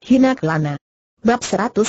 Hina Kelana. Bab 130.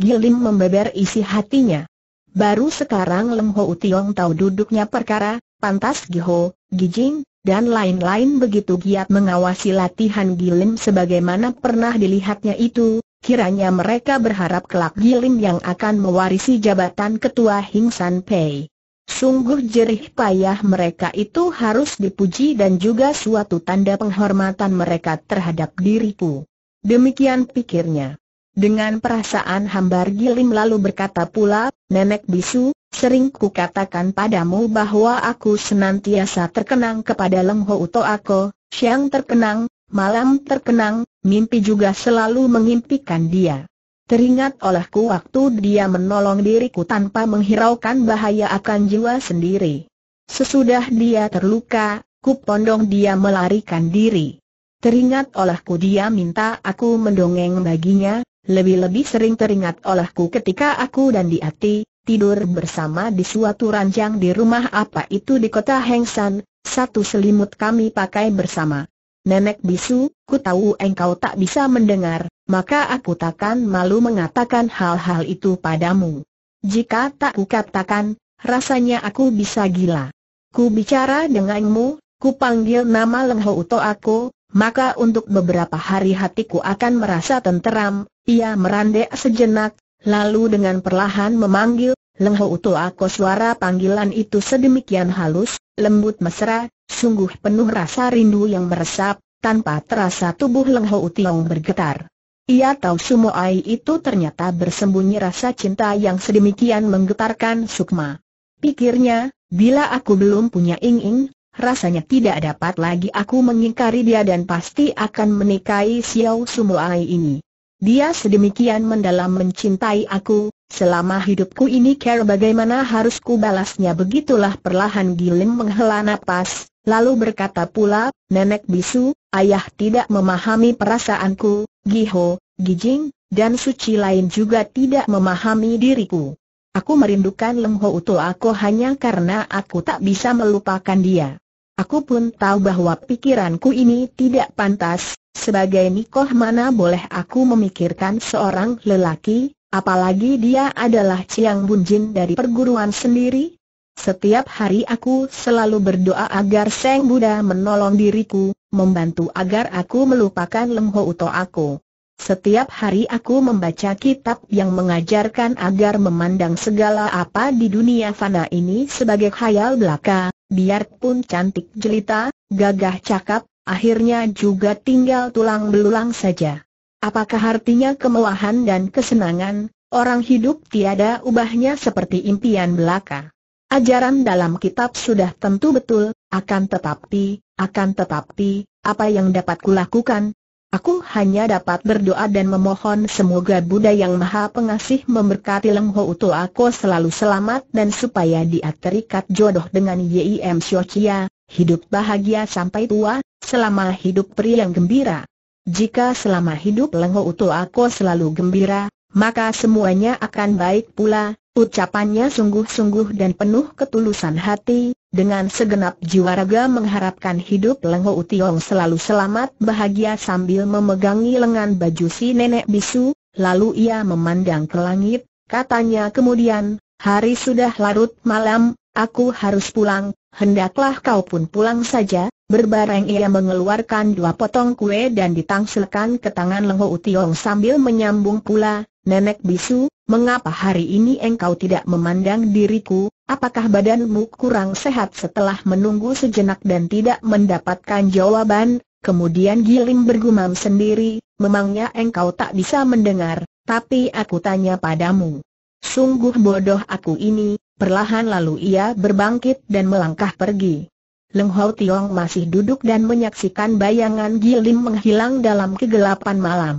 Gilim membeber isi hatinya. Baru sekarang Lem Ho Tiong tahu duduknya perkara, pantas Giho, Gijing, dan lain-lain begitu giat mengawasi latihan Gilim sebagaimana pernah dilihatnya itu, kiranya mereka berharap kelak Gilim yang akan mewarisi jabatan ketua Hing San Pei. Sungguh jerih payah mereka itu harus dipuji dan juga suatu tanda penghormatan mereka terhadap diriku. Demikian pikirnya. Dengan perasaan hambar Gilim lalu berkata pula, Nenek Bisu, sering ku katakan padamu bahwa aku senantiasa terkenang kepada Leng Ho Uto Ako, siang terkenang, malam terkenang, mimpi juga selalu mengimpikan dia. Teringat olehku waktu dia menolong diriku tanpa menghiraukan bahaya akan jiwa sendiri. Sesudah dia terluka, ku pondong dia melarikan diri. Teringat olehku dia minta aku mendongeng baginya, lebih-lebih sering teringat olehku ketika aku dan Diati tidur bersama di suatu ranjang di rumah apa itu di kota Hengsan, satu selimut kami pakai bersama. Nenek bisu, ku tahu engkau tak bisa mendengar, maka aku takkan malu mengatakan hal-hal itu padamu. Jika tak ku katakan, rasanya aku bisa gila. Ku bicara denganmu, ku panggil nama Lenghou To aku, maka untuk beberapa hari hatiku akan merasa tenteram, ia merandek sejenak, lalu dengan perlahan memanggil, Leng Ho Ako suara panggilan itu sedemikian halus, lembut mesra, sungguh penuh rasa rindu yang meresap, tanpa terasa tubuh Leng Ho Utiong bergetar. Ia tahu semua air itu ternyata bersembunyi rasa cinta yang sedemikian menggetarkan Sukma. Pikirnya, bila aku belum punya ing-ing, rasanya tidak dapat lagi aku mengingkari dia dan pasti akan menikahi Xiao Sumuai ini. Dia sedemikian mendalam mencintai aku, selama hidupku ini care bagaimana harus ku balasnya begitulah perlahan Gilim menghela napas, lalu berkata pula, Nenek Bisu, ayah tidak memahami perasaanku, Giho, Gijing, dan suci lain juga tidak memahami diriku. Aku merindukan Lem Ho Uto aku hanya karena aku tak bisa melupakan dia. Aku pun tahu bahwa pikiranku ini tidak pantas, sebagai nikoh mana boleh aku memikirkan seorang lelaki, apalagi dia adalah Chiang Bunjin dari perguruan sendiri. Setiap hari aku selalu berdoa agar Seng Buddha menolong diriku, membantu agar aku melupakan Lem Ho Uto aku. Setiap hari aku membaca kitab yang mengajarkan agar memandang segala apa di dunia fana ini sebagai khayal belaka, biarpun cantik jelita, gagah cakap, akhirnya juga tinggal tulang belulang saja. Apakah artinya kemewahan dan kesenangan, orang hidup tiada ubahnya seperti impian belaka? Ajaran dalam kitab sudah tentu betul, akan tetapi, akan tetapi, apa yang dapat kulakukan, Aku hanya dapat berdoa dan memohon semoga Buddha yang Maha Pengasih memberkati Leng Ho Uto aku selalu selamat dan supaya dia terikat jodoh dengan Yim Syochia, hidup bahagia sampai tua, selama hidup pria yang gembira. Jika selama hidup Leng Ho Uto aku selalu gembira, maka semuanya akan baik pula, Ucapannya sungguh-sungguh dan penuh ketulusan hati, dengan segenap jiwa raga mengharapkan hidup Lengho Utiong selalu selamat bahagia sambil memegangi lengan baju si nenek bisu, lalu ia memandang ke langit, katanya kemudian, hari sudah larut malam, aku harus pulang, hendaklah kau pun pulang saja, berbareng ia mengeluarkan dua potong kue dan ditangselkan ke tangan Lengho Utiong sambil menyambung pula, Nenek bisu, mengapa hari ini engkau tidak memandang diriku, apakah badanmu kurang sehat setelah menunggu sejenak dan tidak mendapatkan jawaban, kemudian Gilim bergumam sendiri, memangnya engkau tak bisa mendengar, tapi aku tanya padamu. Sungguh bodoh aku ini, perlahan lalu ia berbangkit dan melangkah pergi. Leng Hau Tiong masih duduk dan menyaksikan bayangan Gilim menghilang dalam kegelapan malam.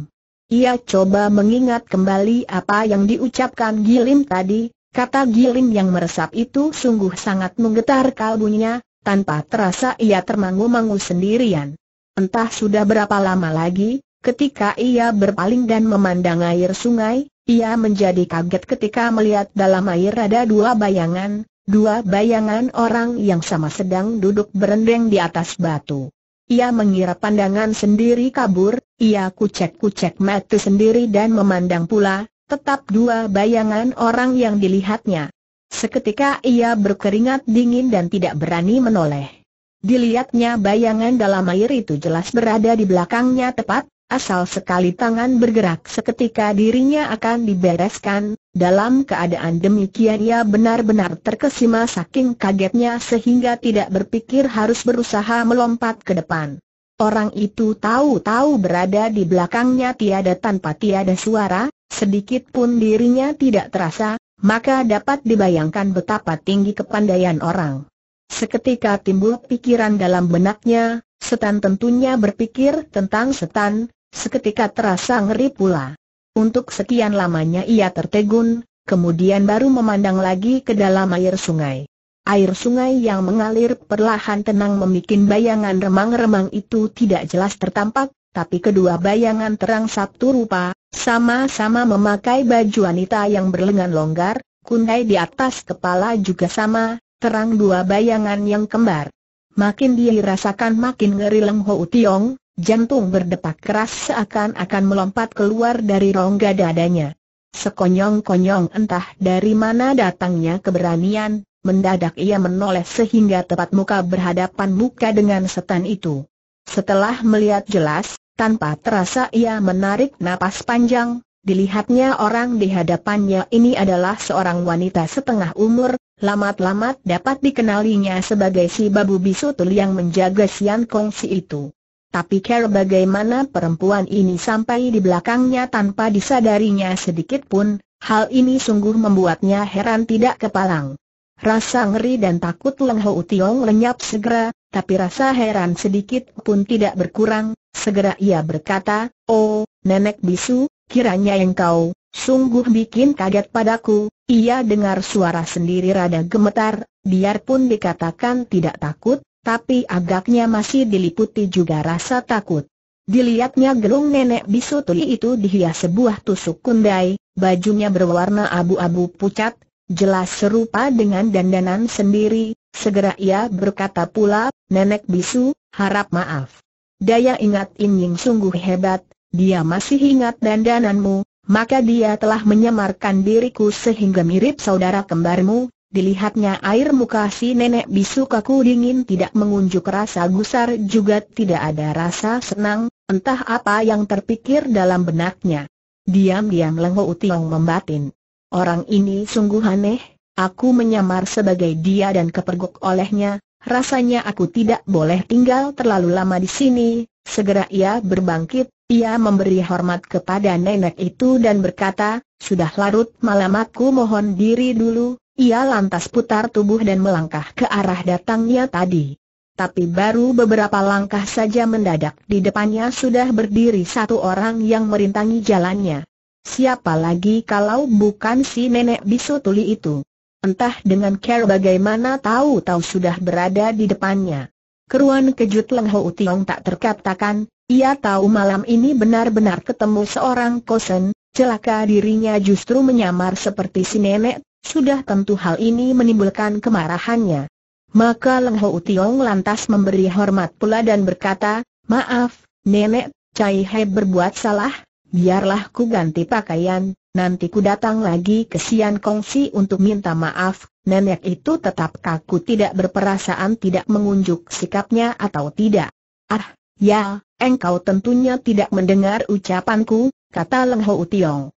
Ia coba mengingat kembali apa yang diucapkan Gilim tadi, kata Gilim yang meresap itu sungguh sangat menggetar kalbunya, tanpa terasa ia termangu-mangu sendirian. Entah sudah berapa lama lagi, ketika ia berpaling dan memandang air sungai, ia menjadi kaget ketika melihat dalam air ada dua bayangan, dua bayangan orang yang sama sedang duduk berendeng di atas batu. Ia mengira pandangan sendiri kabur, ia kucek-kucek mata sendiri dan memandang pula, tetap dua bayangan orang yang dilihatnya. Seketika ia berkeringat dingin dan tidak berani menoleh. Dilihatnya bayangan dalam air itu jelas berada di belakangnya tepat, asal sekali tangan bergerak seketika dirinya akan dibereskan, dalam keadaan demikian ia benar-benar terkesima saking kagetnya sehingga tidak berpikir harus berusaha melompat ke depan. Orang itu tahu-tahu berada di belakangnya tiada tanpa tiada suara, sedikit pun dirinya tidak terasa, maka dapat dibayangkan betapa tinggi kepandaian orang. Seketika timbul pikiran dalam benaknya, setan tentunya berpikir tentang setan, seketika terasa ngeri pula. Untuk sekian lamanya ia tertegun, kemudian baru memandang lagi ke dalam air sungai. Air sungai yang mengalir perlahan tenang memikin bayangan remang-remang itu tidak jelas tertampak, tapi kedua bayangan terang sabtu rupa, sama-sama memakai baju wanita yang berlengan longgar, kundai di atas kepala juga sama, terang dua bayangan yang kembar. Makin dia rasakan makin ngeri Leng Ho Tiong, Jantung berdetak keras seakan-akan melompat keluar dari rongga dadanya. Sekonyong-konyong entah dari mana datangnya keberanian, mendadak ia menoleh sehingga tepat muka berhadapan muka dengan setan itu. Setelah melihat jelas, tanpa terasa ia menarik napas panjang, dilihatnya orang di hadapannya ini adalah seorang wanita setengah umur, lamat-lamat dapat dikenalinya sebagai si Babu bisutul yang menjaga Sian Si itu. Tapi care bagaimana perempuan ini sampai di belakangnya tanpa disadarinya sedikit pun, hal ini sungguh membuatnya heran tidak kepalang. Rasa ngeri dan takut Leng Ho Tiong lenyap segera, tapi rasa heran sedikit pun tidak berkurang, segera ia berkata, Oh, nenek bisu, kiranya yang kau sungguh bikin kaget padaku, ia dengar suara sendiri rada gemetar, biarpun dikatakan tidak takut, tapi agaknya masih diliputi juga rasa takut. Dilihatnya gelung nenek bisu tuli itu dihias sebuah tusuk kundai, bajunya berwarna abu-abu pucat, jelas serupa dengan dandanan sendiri, segera ia berkata pula, nenek bisu, harap maaf. Daya ingat Inying sungguh hebat, dia masih ingat dandananmu, maka dia telah menyamarkan diriku sehingga mirip saudara kembarmu, Dilihatnya air muka si nenek bisu kaku dingin tidak mengunjuk rasa gusar juga tidak ada rasa senang, entah apa yang terpikir dalam benaknya. Diam-diam Lengho utiung membatin. Orang ini sungguh aneh, aku menyamar sebagai dia dan kepergok olehnya, rasanya aku tidak boleh tinggal terlalu lama di sini. Segera ia berbangkit, ia memberi hormat kepada nenek itu dan berkata, sudah larut malam aku mohon diri dulu, ia lantas putar tubuh dan melangkah ke arah datangnya tadi. Tapi baru beberapa langkah saja mendadak di depannya sudah berdiri satu orang yang merintangi jalannya. Siapa lagi kalau bukan si nenek bisu tuli itu? Entah dengan care bagaimana tahu-tahu sudah berada di depannya. Keruan kejut Leng Ho Utiong tak terkatakan, ia tahu malam ini benar-benar ketemu seorang kosen, celaka dirinya justru menyamar seperti si nenek sudah tentu hal ini menimbulkan kemarahannya. Maka Leng Ho utiong lantas memberi hormat pula dan berkata, Maaf, Nenek, Cai He berbuat salah, biarlah ku ganti pakaian, nanti ku datang lagi ke Sian kong si untuk minta maaf, Nenek itu tetap kaku tidak berperasaan tidak mengunjuk sikapnya atau tidak. Ah, ya, engkau tentunya tidak mendengar ucapanku, kata Leng Ho utiong.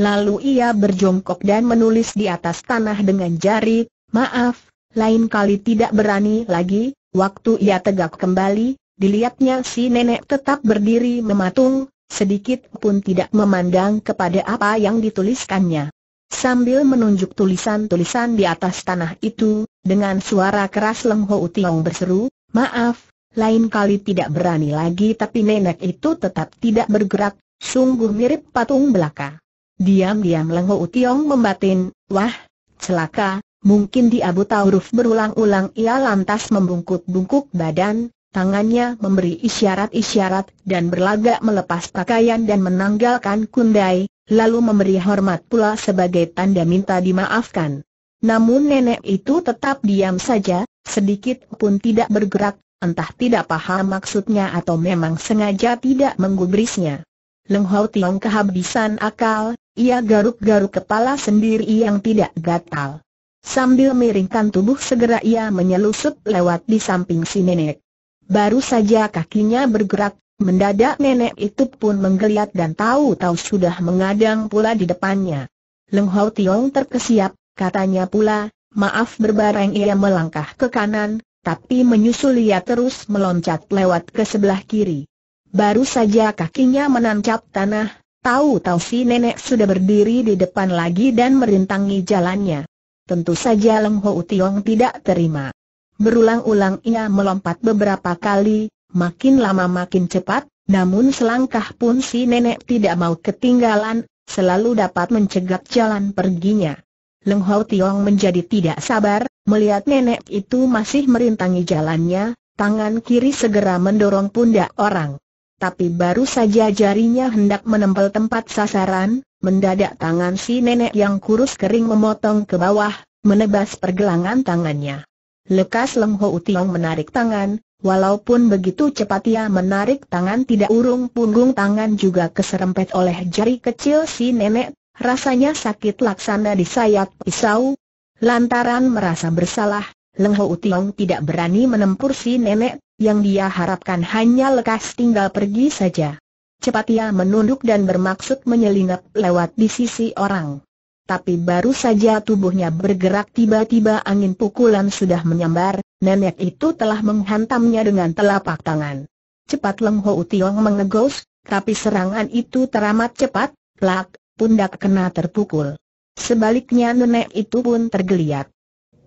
Lalu ia berjongkok dan menulis di atas tanah dengan jari, maaf, lain kali tidak berani lagi, waktu ia tegak kembali, dilihatnya si nenek tetap berdiri mematung, sedikit pun tidak memandang kepada apa yang dituliskannya. Sambil menunjuk tulisan-tulisan di atas tanah itu, dengan suara keras Leng Ho Tiong berseru, maaf, lain kali tidak berani lagi tapi nenek itu tetap tidak bergerak, sungguh mirip patung belaka. Diam-diam Leng Ho membatin, wah, celaka, mungkin di Abu Tauruf berulang-ulang ia lantas membungkuk-bungkuk badan, tangannya memberi isyarat-isyarat dan berlagak melepas pakaian dan menanggalkan kundai, lalu memberi hormat pula sebagai tanda minta dimaafkan. Namun nenek itu tetap diam saja, sedikit pun tidak bergerak, entah tidak paham maksudnya atau memang sengaja tidak menggubrisnya. Leng Hao Tiong kehabisan akal, ia garuk-garuk kepala sendiri yang tidak gatal. Sambil miringkan tubuh segera ia menyelusup lewat di samping si nenek. Baru saja kakinya bergerak, mendadak nenek itu pun menggeliat dan tahu-tahu sudah mengadang pula di depannya. Leng Hau Tiong terkesiap, katanya pula, maaf berbareng ia melangkah ke kanan, tapi menyusul ia terus meloncat lewat ke sebelah kiri. Baru saja kakinya menancap tanah, Tahu-tahu si nenek sudah berdiri di depan lagi dan merintangi jalannya. Tentu saja Leng Ho Tiong tidak terima. Berulang-ulang ia melompat beberapa kali, makin lama makin cepat, namun selangkah pun si nenek tidak mau ketinggalan, selalu dapat mencegat jalan perginya. Leng Ho Tiong menjadi tidak sabar, melihat nenek itu masih merintangi jalannya, tangan kiri segera mendorong pundak orang tapi baru saja jarinya hendak menempel tempat sasaran, mendadak tangan si nenek yang kurus kering memotong ke bawah, menebas pergelangan tangannya. Lekas Leng Ho Tiong menarik tangan, walaupun begitu cepat ia menarik tangan tidak urung punggung tangan juga keserempet oleh jari kecil si nenek, rasanya sakit laksana di sayap pisau. Lantaran merasa bersalah, Leng Ho Tiong tidak berani menempur si nenek, yang dia harapkan hanya lekas tinggal pergi saja. Cepat ia menunduk dan bermaksud menyelinap lewat di sisi orang. Tapi baru saja tubuhnya bergerak tiba-tiba angin pukulan sudah menyambar, nenek itu telah menghantamnya dengan telapak tangan. Cepat Leng Ho Tiong mengegos, tapi serangan itu teramat cepat, plak, pundak kena terpukul. Sebaliknya nenek itu pun tergeliat.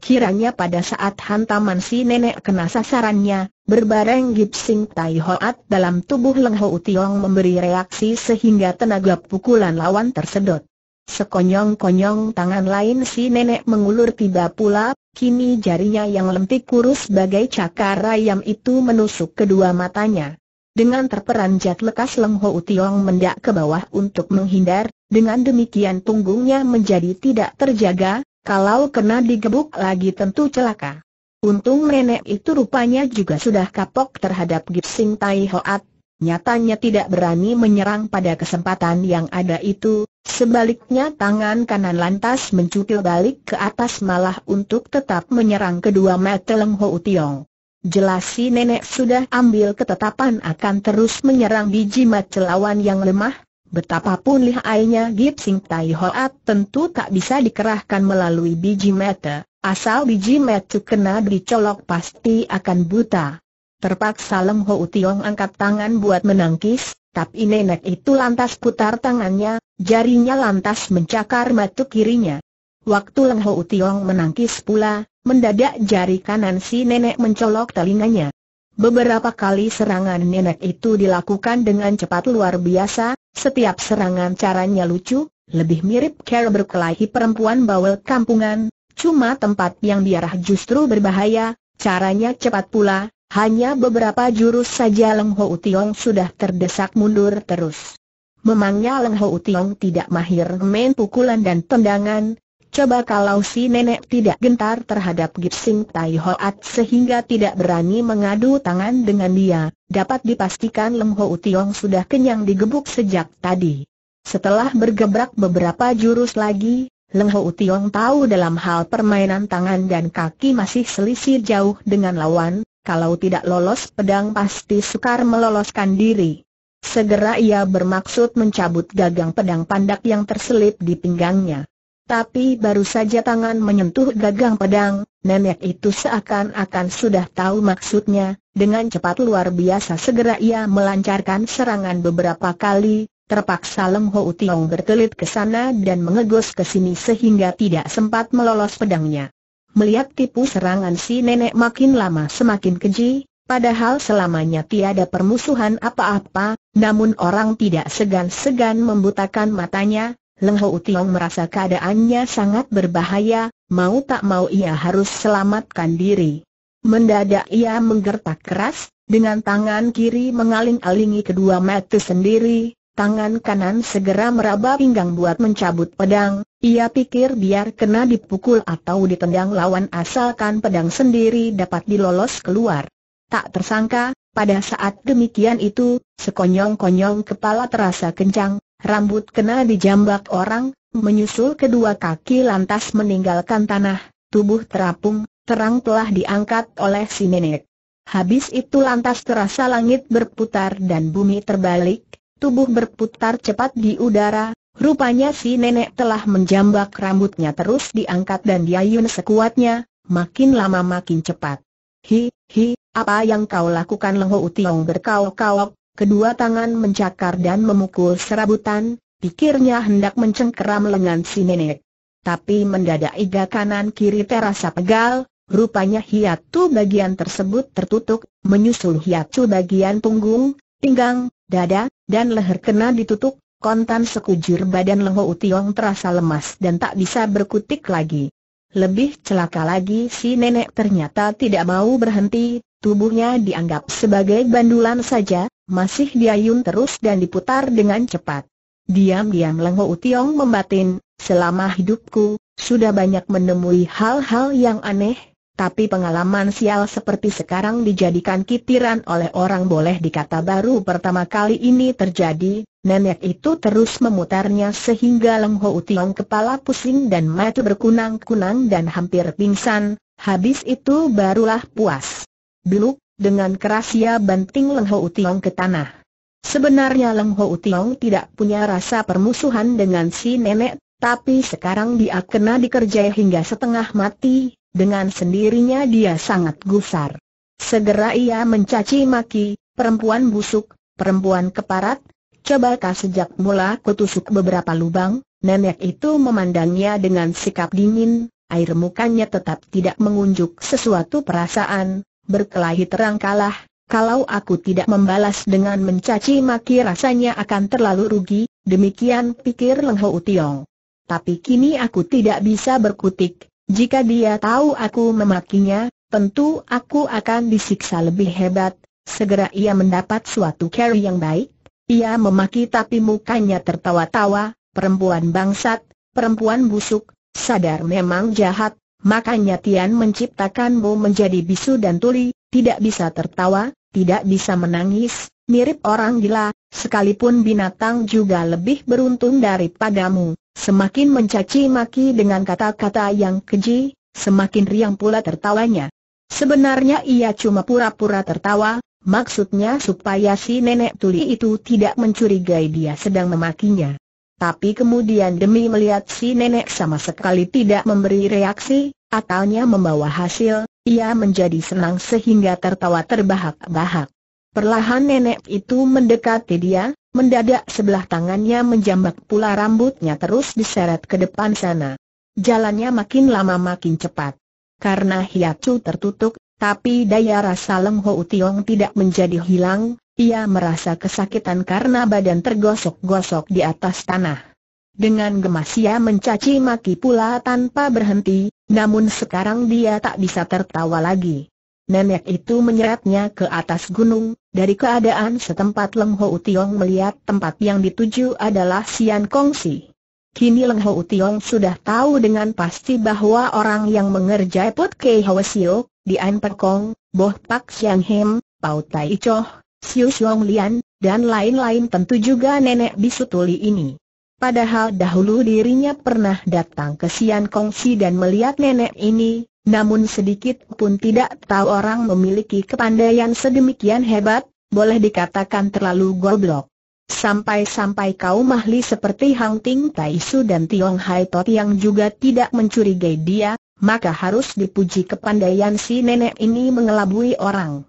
Kiranya pada saat hantaman si nenek kena sasarannya, berbareng Gipsing Tai Hoat dalam tubuh Leng Ho Tiong memberi reaksi sehingga tenaga pukulan lawan tersedot. Sekonyong-konyong tangan lain si nenek mengulur tiba pula, kini jarinya yang lentik kurus bagai cakar ayam itu menusuk kedua matanya. Dengan terperanjat lekas Leng Ho Tiong mendak ke bawah untuk menghindar, dengan demikian punggungnya menjadi tidak terjaga, kalau kena digebuk lagi tentu celaka. Untung nenek itu rupanya juga sudah kapok terhadap Gipsing Tai Hoat, nyatanya tidak berani menyerang pada kesempatan yang ada itu, sebaliknya tangan kanan lantas mencukil balik ke atas malah untuk tetap menyerang kedua mata leng Ho Tiong. Jelas si nenek sudah ambil ketetapan akan terus menyerang biji mat lawan yang lemah, Betapapun lihainya Gipsing Tai Hoat tentu tak bisa dikerahkan melalui biji mata, asal biji mata kena dicolok pasti akan buta. Terpaksa Lem Ho Tiong angkat tangan buat menangkis, tapi nenek itu lantas putar tangannya, jarinya lantas mencakar mata kirinya. Waktu Leng Ho Tiong menangkis pula, mendadak jari kanan si nenek mencolok telinganya. Beberapa kali serangan nenek itu dilakukan dengan cepat luar biasa, setiap serangan caranya lucu, lebih mirip cara berkelahi perempuan bawel kampungan, cuma tempat yang diarah justru berbahaya, caranya cepat pula, hanya beberapa jurus saja Leng Ho Tiong sudah terdesak mundur terus. Memangnya Leng Ho Tiong tidak mahir main pukulan dan tendangan, Coba kalau si nenek tidak gentar terhadap Gipsing Tai Hoat sehingga tidak berani mengadu tangan dengan dia, dapat dipastikan Leng Ho Tiong sudah kenyang digebuk sejak tadi. Setelah bergebrak beberapa jurus lagi, Leng Ho Tiong tahu dalam hal permainan tangan dan kaki masih selisih jauh dengan lawan, kalau tidak lolos pedang pasti sukar meloloskan diri. Segera ia bermaksud mencabut gagang pedang pandak yang terselip di pinggangnya. Tapi baru saja tangan menyentuh gagang pedang, nenek itu seakan-akan sudah tahu maksudnya, dengan cepat luar biasa segera ia melancarkan serangan beberapa kali, terpaksa Leng Ho Tiong berkelit ke sana dan mengegos ke sini sehingga tidak sempat melolos pedangnya. Melihat tipu serangan si nenek makin lama semakin keji, Padahal selamanya tiada permusuhan apa-apa, namun orang tidak segan-segan membutakan matanya, Leng Ho Tiong merasa keadaannya sangat berbahaya, mau tak mau ia harus selamatkan diri. Mendadak ia menggertak keras, dengan tangan kiri mengaling-alingi kedua mata sendiri, tangan kanan segera meraba pinggang buat mencabut pedang, ia pikir biar kena dipukul atau ditendang lawan asalkan pedang sendiri dapat dilolos keluar. Tak tersangka, pada saat demikian itu, sekonyong-konyong kepala terasa kencang, rambut kena dijambak orang, menyusul kedua kaki lantas meninggalkan tanah, tubuh terapung, terang telah diangkat oleh si nenek. Habis itu lantas terasa langit berputar dan bumi terbalik, tubuh berputar cepat di udara, rupanya si nenek telah menjambak rambutnya terus diangkat dan diayun sekuatnya, makin lama makin cepat. Hi, hi, apa yang kau lakukan Lengho Utiong berkau kaok kedua tangan mencakar dan memukul serabutan, pikirnya hendak mencengkeram lengan si nenek. Tapi mendadak iga kanan kiri terasa pegal, rupanya hiatu bagian tersebut tertutup, menyusul hiatu bagian punggung, pinggang, dada, dan leher kena ditutup, kontan sekujur badan leho Utiong terasa lemas dan tak bisa berkutik lagi. Lebih celaka lagi si nenek ternyata tidak mau berhenti, tubuhnya dianggap sebagai bandulan saja, masih diayun terus dan diputar dengan cepat. Diam-diam Leng Ho Tiong membatin, selama hidupku, sudah banyak menemui hal-hal yang aneh, tapi pengalaman sial seperti sekarang dijadikan kitiran oleh orang boleh dikata baru pertama kali ini terjadi, nenek itu terus memutarnya sehingga Leng Ho Tiong kepala pusing dan mata berkunang-kunang dan hampir pingsan, habis itu barulah puas. Beluk, dengan keras ia banting Leng Ho Utiong ke tanah. Sebenarnya Leng Ho Utiong tidak punya rasa permusuhan dengan si nenek, tapi sekarang dia kena dikerjai hingga setengah mati, dengan sendirinya dia sangat gusar. Segera ia mencaci maki, perempuan busuk, perempuan keparat, Cobakah sejak mula kutusuk beberapa lubang, nenek itu memandangnya dengan sikap dingin, air mukanya tetap tidak mengunjuk sesuatu perasaan, berkelahi terang kalah, kalau aku tidak membalas dengan mencaci maki rasanya akan terlalu rugi, demikian pikir Leng Ho Tiong. Tapi kini aku tidak bisa berkutik, jika dia tahu aku memakinya, tentu aku akan disiksa lebih hebat. Segera ia mendapat suatu carry yang baik, ia memaki tapi mukanya tertawa-tawa, perempuan bangsat, perempuan busuk, sadar memang jahat, Makanya Tian menciptakanmu menjadi bisu dan tuli, tidak bisa tertawa, tidak bisa menangis, mirip orang gila, sekalipun binatang juga lebih beruntung daripadamu. Semakin mencaci maki dengan kata-kata yang keji, semakin riang pula tertawanya. Sebenarnya ia cuma pura-pura tertawa, maksudnya supaya si nenek tuli itu tidak mencurigai dia sedang memakinya. Tapi kemudian demi melihat si nenek sama sekali tidak memberi reaksi, akalnya membawa hasil, ia menjadi senang sehingga tertawa terbahak-bahak. Perlahan nenek itu mendekati dia, mendadak sebelah tangannya menjambak pula rambutnya terus diseret ke depan sana. Jalannya makin lama makin cepat. Karena hiacu tertutup, tapi daya rasa Leng Ho Tiong tidak menjadi hilang, ia merasa kesakitan karena badan tergosok-gosok di atas tanah. Dengan gemas ia mencaci maki pula tanpa berhenti, namun sekarang dia tak bisa tertawa lagi. Nenek itu menyeretnya ke atas gunung, dari keadaan setempat Leng Ho Tiong melihat tempat yang dituju adalah Sian Si. Kini Leng Ho Tiong sudah tahu dengan pasti bahwa orang yang mengerjai Put Kei Hwa Sio, Dian Pekong, Boh Pak Siang Hem, Pau Tai Choh, Xiu Xiong Lian, dan lain-lain tentu juga nenek bisu tuli ini. Padahal dahulu dirinya pernah datang ke Sian Kongsi dan melihat nenek ini, namun sedikit pun tidak tahu orang memiliki kepandaian sedemikian hebat, boleh dikatakan terlalu goblok. Sampai-sampai kau mahli seperti Hang Ting Tai Su dan Tiong Hai Tot yang juga tidak mencurigai dia, maka harus dipuji kepandaian si nenek ini mengelabui orang.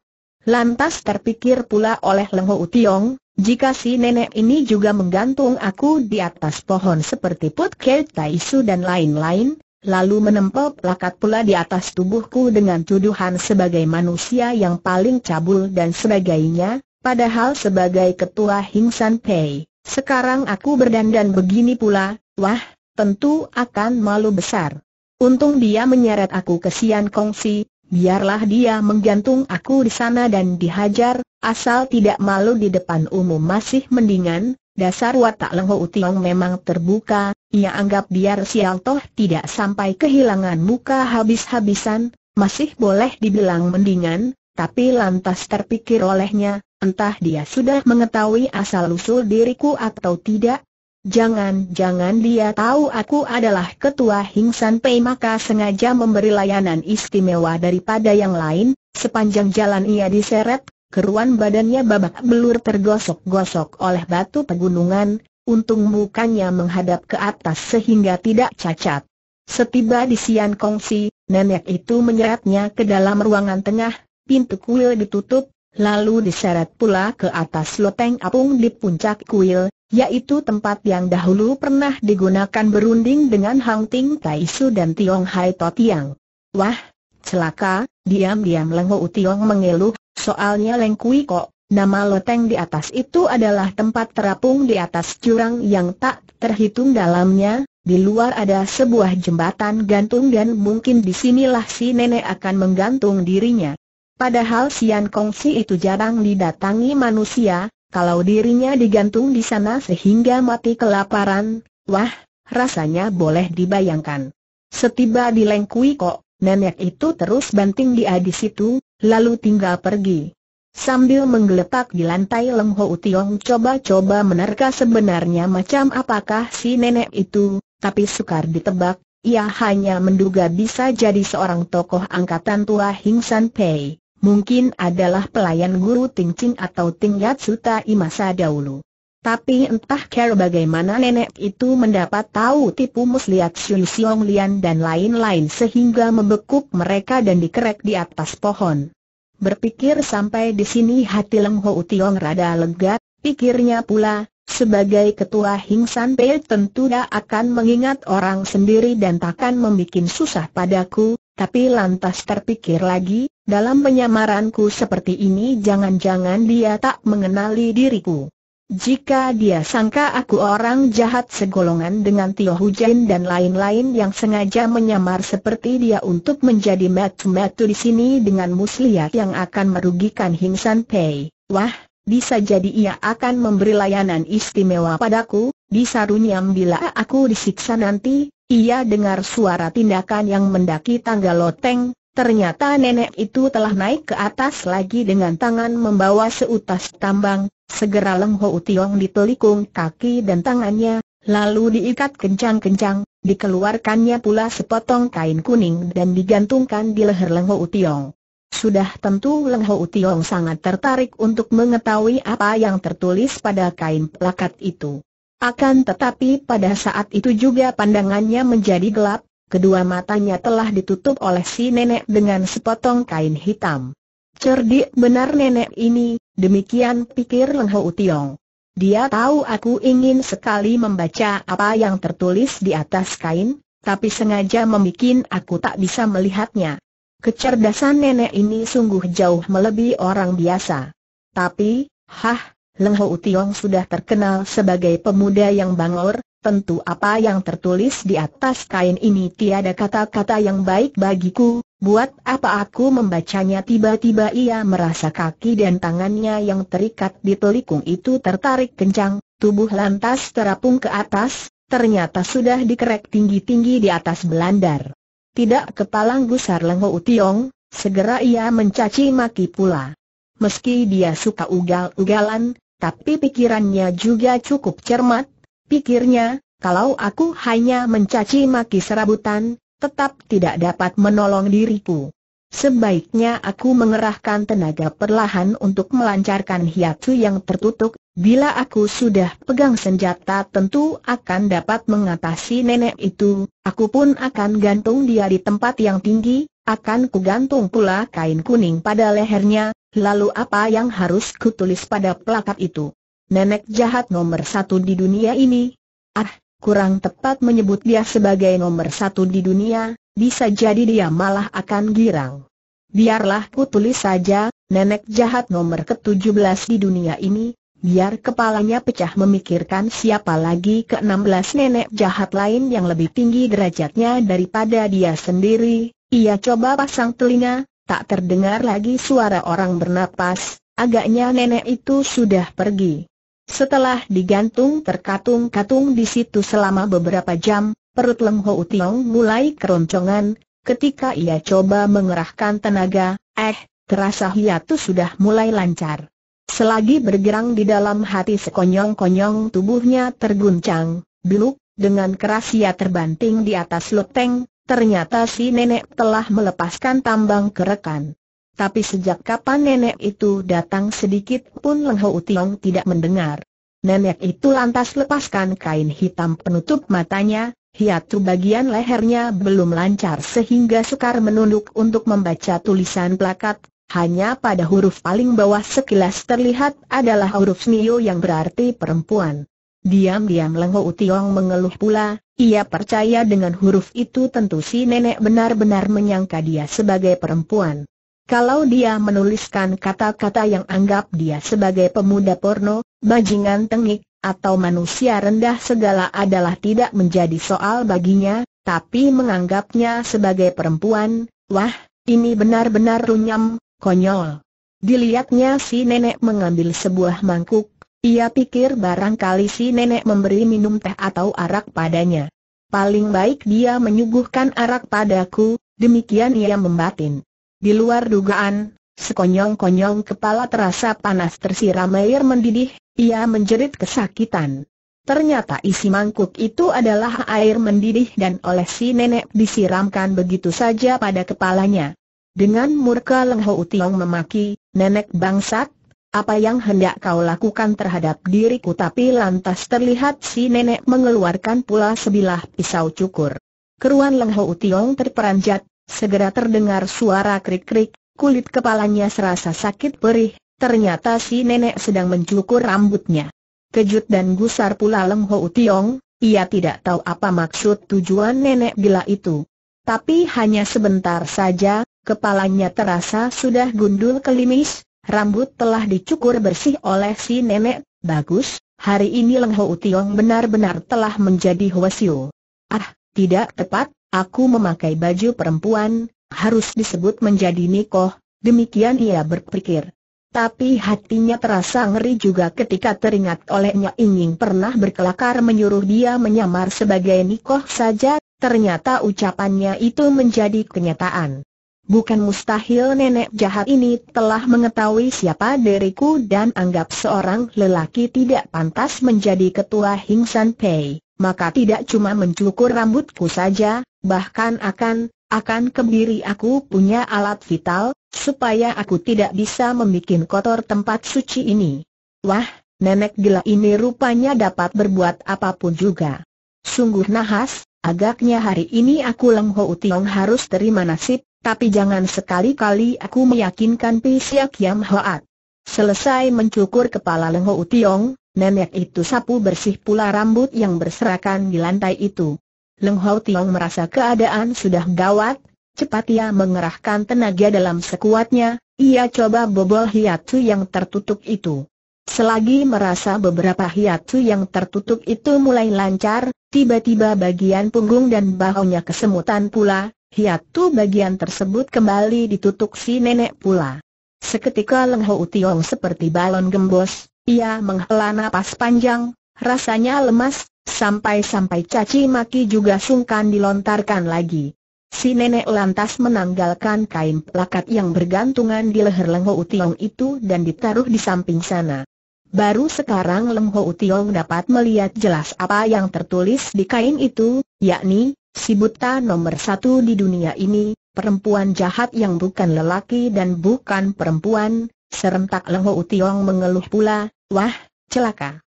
Lantas terpikir pula oleh Leng Ho Tiong, jika si nenek ini juga menggantung aku di atas pohon seperti Put Kei Taisu dan lain-lain, lalu menempel plakat pula di atas tubuhku dengan tuduhan sebagai manusia yang paling cabul dan sebagainya, padahal sebagai ketua Hingsan Pei, sekarang aku berdandan begini pula, wah, tentu akan malu besar. Untung dia menyeret aku ke Sian Kongsi, Biarlah dia menggantung aku di sana dan dihajar, asal tidak malu di depan umum masih mendingan, dasar watak Lengho Utiong memang terbuka, ia anggap biar sial toh tidak sampai kehilangan muka habis-habisan, masih boleh dibilang mendingan, tapi lantas terpikir olehnya, entah dia sudah mengetahui asal-usul diriku atau tidak, Jangan-jangan dia tahu aku adalah ketua Hingsan Pei maka sengaja memberi layanan istimewa daripada yang lain, sepanjang jalan ia diseret, keruan badannya babak belur tergosok-gosok oleh batu pegunungan, untung mukanya menghadap ke atas sehingga tidak cacat. Setiba di Sian Kongsi, nenek itu menyeretnya ke dalam ruangan tengah, pintu kuil ditutup, lalu diseret pula ke atas loteng apung di puncak kuil, yaitu tempat yang dahulu pernah digunakan berunding dengan Hang Ting Tai Su dan Tiong Hai To Tiang. Wah, celaka, diam-diam Lengho Tiong mengeluh, soalnya Leng Kui Kok, nama loteng di atas itu adalah tempat terapung di atas curang yang tak terhitung dalamnya, di luar ada sebuah jembatan gantung dan mungkin disinilah si nenek akan menggantung dirinya. Padahal Sian si itu jarang didatangi manusia, kalau dirinya digantung di sana sehingga mati kelaparan, wah, rasanya boleh dibayangkan. Setiba di Lengkui kok, nenek itu terus banting dia di situ, lalu tinggal pergi. Sambil menggeletak di lantai Leng Ho Tiong coba-coba menerka sebenarnya macam apakah si nenek itu, tapi sukar ditebak, ia hanya menduga bisa jadi seorang tokoh angkatan tua Hing San Pei mungkin adalah pelayan guru Ting Ching atau Ting Yatsuta masa dahulu. Tapi entah care bagaimana nenek itu mendapat tahu tipu muslihat Xiu Xiong Lian dan lain-lain sehingga membekuk mereka dan dikerek di atas pohon. Berpikir sampai di sini hati Leng Ho Utiong rada lega, pikirnya pula, sebagai ketua Hing San Pei tentu dia akan mengingat orang sendiri dan takkan membuat susah padaku, tapi lantas terpikir lagi, dalam penyamaranku seperti ini jangan-jangan dia tak mengenali diriku. Jika dia sangka aku orang jahat segolongan dengan Tio Hujan dan lain-lain yang sengaja menyamar seperti dia untuk menjadi metu-metu di sini dengan muslihat yang akan merugikan Hingsan Pei, wah, bisa jadi ia akan memberi layanan istimewa padaku, Bisa runyam bila aku disiksa nanti, ia dengar suara tindakan yang mendaki tangga loteng, ternyata nenek itu telah naik ke atas lagi dengan tangan membawa seutas tambang, segera lengho utiong Tiong ditelikung kaki dan tangannya, lalu diikat kencang-kencang, dikeluarkannya pula sepotong kain kuning dan digantungkan di leher lengho utiong. Sudah tentu lengho utiong sangat tertarik untuk mengetahui apa yang tertulis pada kain plakat itu. Akan tetapi pada saat itu juga pandangannya menjadi gelap, kedua matanya telah ditutup oleh si nenek dengan sepotong kain hitam. Cerdik benar nenek ini, demikian pikir Leng Ho Tiong. Dia tahu aku ingin sekali membaca apa yang tertulis di atas kain, tapi sengaja membuat aku tak bisa melihatnya. Kecerdasan nenek ini sungguh jauh melebihi orang biasa. Tapi, hah, Leng Ho Tiong sudah terkenal sebagai pemuda yang bangor, tentu apa yang tertulis di atas kain ini tiada kata-kata yang baik bagiku, buat apa aku membacanya tiba-tiba ia merasa kaki dan tangannya yang terikat di telikung itu tertarik kencang, tubuh lantas terapung ke atas, ternyata sudah dikerek tinggi-tinggi di atas belandar. Tidak kepalang gusar Leng Ho Tiong, segera ia mencaci maki pula. Meski dia suka ugal-ugalan, tapi pikirannya juga cukup cermat. Pikirnya, kalau aku hanya mencaci maki serabutan, tetap tidak dapat menolong diriku. Sebaiknya aku mengerahkan tenaga perlahan untuk melancarkan hiatu yang tertutup. Bila aku sudah pegang senjata tentu akan dapat mengatasi nenek itu, aku pun akan gantung dia di tempat yang tinggi, akan kugantung pula kain kuning pada lehernya, Lalu apa yang harus kutulis pada plakat itu? Nenek jahat nomor satu di dunia ini? Ah, kurang tepat menyebut dia sebagai nomor satu di dunia, bisa jadi dia malah akan girang. Biarlah kutulis saja, nenek jahat nomor ke-17 di dunia ini, biar kepalanya pecah memikirkan siapa lagi ke-16 nenek jahat lain yang lebih tinggi derajatnya daripada dia sendiri, ia coba pasang telinga, Tak terdengar lagi suara orang bernapas, agaknya nenek itu sudah pergi. Setelah digantung terkatung-katung di situ selama beberapa jam, perut Leng Ho Utiong mulai keroncongan, ketika ia coba mengerahkan tenaga, eh, terasa hiatus sudah mulai lancar. Selagi bergerang di dalam hati sekonyong-konyong tubuhnya terguncang, biluk, dengan keras ia terbanting di atas loteng, Ternyata si nenek telah melepaskan tambang kerekan. Tapi sejak kapan nenek itu datang sedikit pun Leng Ho Tiong tidak mendengar. Nenek itu lantas lepaskan kain hitam penutup matanya, hiatu bagian lehernya belum lancar sehingga sukar menunduk untuk membaca tulisan plakat, hanya pada huruf paling bawah sekilas terlihat adalah huruf Mio yang berarti perempuan. Diam-diam Leng Ho mengeluh pula, ia percaya dengan huruf itu tentu si nenek benar-benar menyangka dia sebagai perempuan. Kalau dia menuliskan kata-kata yang anggap dia sebagai pemuda porno, bajingan tengik, atau manusia rendah segala adalah tidak menjadi soal baginya, tapi menganggapnya sebagai perempuan, wah, ini benar-benar runyam, konyol. Dilihatnya si nenek mengambil sebuah mangkuk, ia pikir barangkali si nenek memberi minum teh atau arak padanya. Paling baik dia menyuguhkan arak padaku, demikian ia membatin. Di luar dugaan, sekonyong-konyong kepala terasa panas tersiram air mendidih, ia menjerit kesakitan. Ternyata isi mangkuk itu adalah air mendidih dan oleh si nenek disiramkan begitu saja pada kepalanya. Dengan murka Leng Ho Tiong memaki, nenek bangsat, apa yang hendak kau lakukan terhadap diriku tapi lantas terlihat si nenek mengeluarkan pula sebilah pisau cukur. Keruan Leng Ho Tiong terperanjat, segera terdengar suara krik-krik, kulit kepalanya serasa sakit perih, ternyata si nenek sedang mencukur rambutnya. Kejut dan gusar pula Leng Ho Tiong, ia tidak tahu apa maksud tujuan nenek bila itu. Tapi hanya sebentar saja, kepalanya terasa sudah gundul kelimis, Rambut telah dicukur bersih oleh si nenek, bagus, hari ini Leng Ho Utiong benar-benar telah menjadi Siu. Ah, tidak tepat, aku memakai baju perempuan, harus disebut menjadi Nikoh, demikian ia berpikir. Tapi hatinya terasa ngeri juga ketika teringat olehnya ingin pernah berkelakar menyuruh dia menyamar sebagai Nikoh saja, ternyata ucapannya itu menjadi kenyataan. Bukan mustahil nenek jahat ini telah mengetahui siapa diriku dan anggap seorang lelaki tidak pantas menjadi ketua Hing San Pei, maka tidak cuma mencukur rambutku saja, bahkan akan, akan kebiri aku punya alat vital, supaya aku tidak bisa membuat kotor tempat suci ini. Wah, nenek gila ini rupanya dapat berbuat apapun juga. Sungguh nahas, agaknya hari ini aku Leng Ho Tiong harus terima nasib tapi jangan sekali-kali aku meyakinkan Pisia Kiam Hoat. Selesai mencukur kepala Leng Ho Tiong, nenek itu sapu bersih pula rambut yang berserakan di lantai itu. Leng Ho Tiong merasa keadaan sudah gawat, cepat ia mengerahkan tenaga dalam sekuatnya, ia coba bobol hiatus yang tertutup itu. Selagi merasa beberapa hiatus yang tertutup itu mulai lancar, tiba-tiba bagian punggung dan bahunya kesemutan pula, hiatu bagian tersebut kembali ditutup si nenek pula. Seketika Leng Ho Utiong seperti balon gembos, ia menghela napas panjang, rasanya lemas, sampai-sampai caci maki juga sungkan dilontarkan lagi. Si nenek lantas menanggalkan kain plakat yang bergantungan di leher Leng Ho Utiong itu dan ditaruh di samping sana. Baru sekarang Leng Ho Utiong dapat melihat jelas apa yang tertulis di kain itu, yakni, Si buta nomor satu di dunia ini, perempuan jahat yang bukan lelaki dan bukan perempuan, serentak Leho Utiong mengeluh pula, wah, celaka.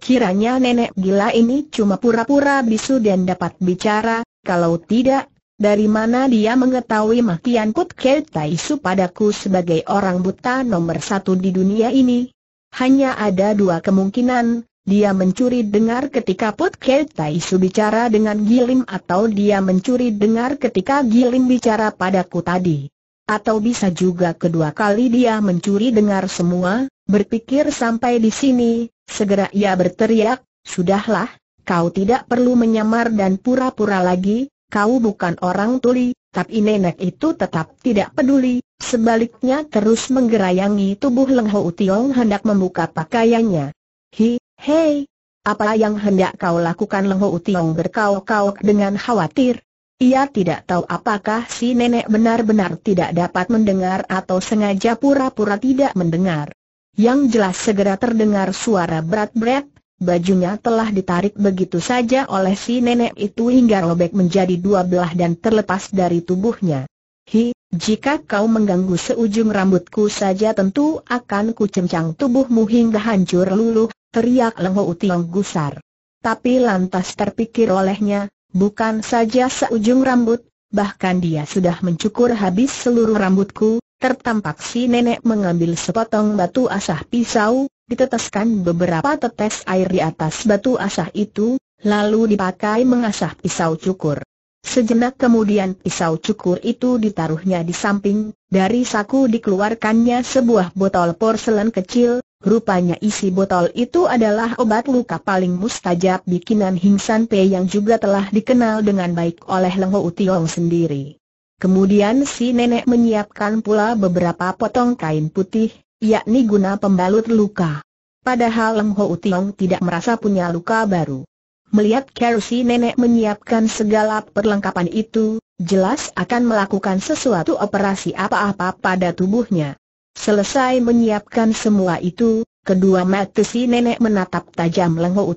Kiranya nenek gila ini cuma pura-pura bisu dan dapat bicara, kalau tidak, dari mana dia mengetahui makian Put Kei Taisu padaku sebagai orang buta nomor satu di dunia ini? Hanya ada dua kemungkinan, dia mencuri dengar ketika Put Kei Tai Su bicara dengan Gilim atau dia mencuri dengar ketika Gilim bicara padaku tadi. Atau bisa juga kedua kali dia mencuri dengar semua, berpikir sampai di sini, segera ia berteriak, Sudahlah, kau tidak perlu menyamar dan pura-pura lagi, kau bukan orang tuli, tapi nenek itu tetap tidak peduli, sebaliknya terus menggerayangi tubuh Leng Ho Tiong hendak membuka pakaiannya. Hi, Hei, apa yang hendak kau lakukan Lengho Utiong berkauk-kauk dengan khawatir? Ia tidak tahu apakah si nenek benar-benar tidak dapat mendengar atau sengaja pura-pura tidak mendengar. Yang jelas segera terdengar suara berat-berat, bajunya telah ditarik begitu saja oleh si nenek itu hingga robek menjadi dua belah dan terlepas dari tubuhnya. Hi, jika kau mengganggu seujung rambutku saja tentu akan kucemcang tubuhmu hingga hancur luluh, teriak Lengho Utiong gusar. Tapi lantas terpikir olehnya, bukan saja seujung rambut, bahkan dia sudah mencukur habis seluruh rambutku, tertampak si nenek mengambil sepotong batu asah pisau, diteteskan beberapa tetes air di atas batu asah itu, lalu dipakai mengasah pisau cukur. Sejenak kemudian pisau cukur itu ditaruhnya di samping, dari saku dikeluarkannya sebuah botol porselen kecil, rupanya isi botol itu adalah obat luka paling mustajab bikinan Hing San Pei yang juga telah dikenal dengan baik oleh Leng Ho Tiong sendiri. Kemudian si nenek menyiapkan pula beberapa potong kain putih, yakni guna pembalut luka. Padahal Leng Ho Tiong tidak merasa punya luka baru. Melihat Kerusi nenek menyiapkan segala perlengkapan itu, jelas akan melakukan sesuatu operasi apa-apa pada tubuhnya. Selesai menyiapkan semua itu, kedua mata si nenek menatap tajam Leng Ho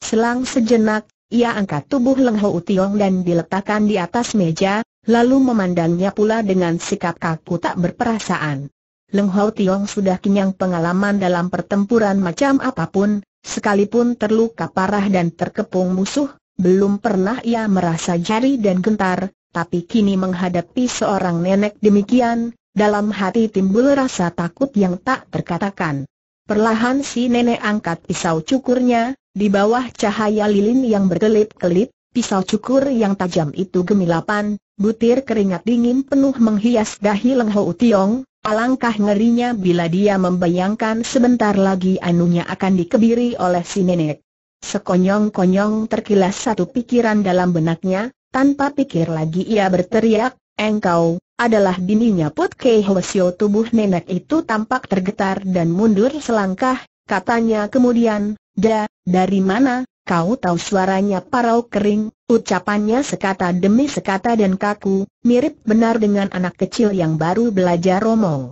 Selang sejenak, ia angkat tubuh Leng Ho dan diletakkan di atas meja, lalu memandangnya pula dengan sikap kaku tak berperasaan. Leng Ho Tiong sudah kenyang pengalaman dalam pertempuran macam apapun, Sekalipun terluka parah dan terkepung musuh, belum pernah ia merasa jari dan gentar, tapi kini menghadapi seorang nenek demikian, dalam hati timbul rasa takut yang tak terkatakan. Perlahan si nenek angkat pisau cukurnya, di bawah cahaya lilin yang berkelip-kelip, pisau cukur yang tajam itu gemilapan, butir keringat dingin penuh menghias dahi Leng Ho Tiong, Alangkah ngerinya bila dia membayangkan sebentar lagi anunya akan dikebiri oleh si nenek. Sekonyong-konyong terkilas satu pikiran dalam benaknya, tanpa pikir lagi ia berteriak, engkau, adalah bininya Put Kei tubuh nenek itu tampak tergetar dan mundur selangkah, katanya kemudian, da, dari mana, Kau tahu suaranya parau kering, ucapannya sekata demi sekata dan kaku, mirip benar dengan anak kecil yang baru belajar romong.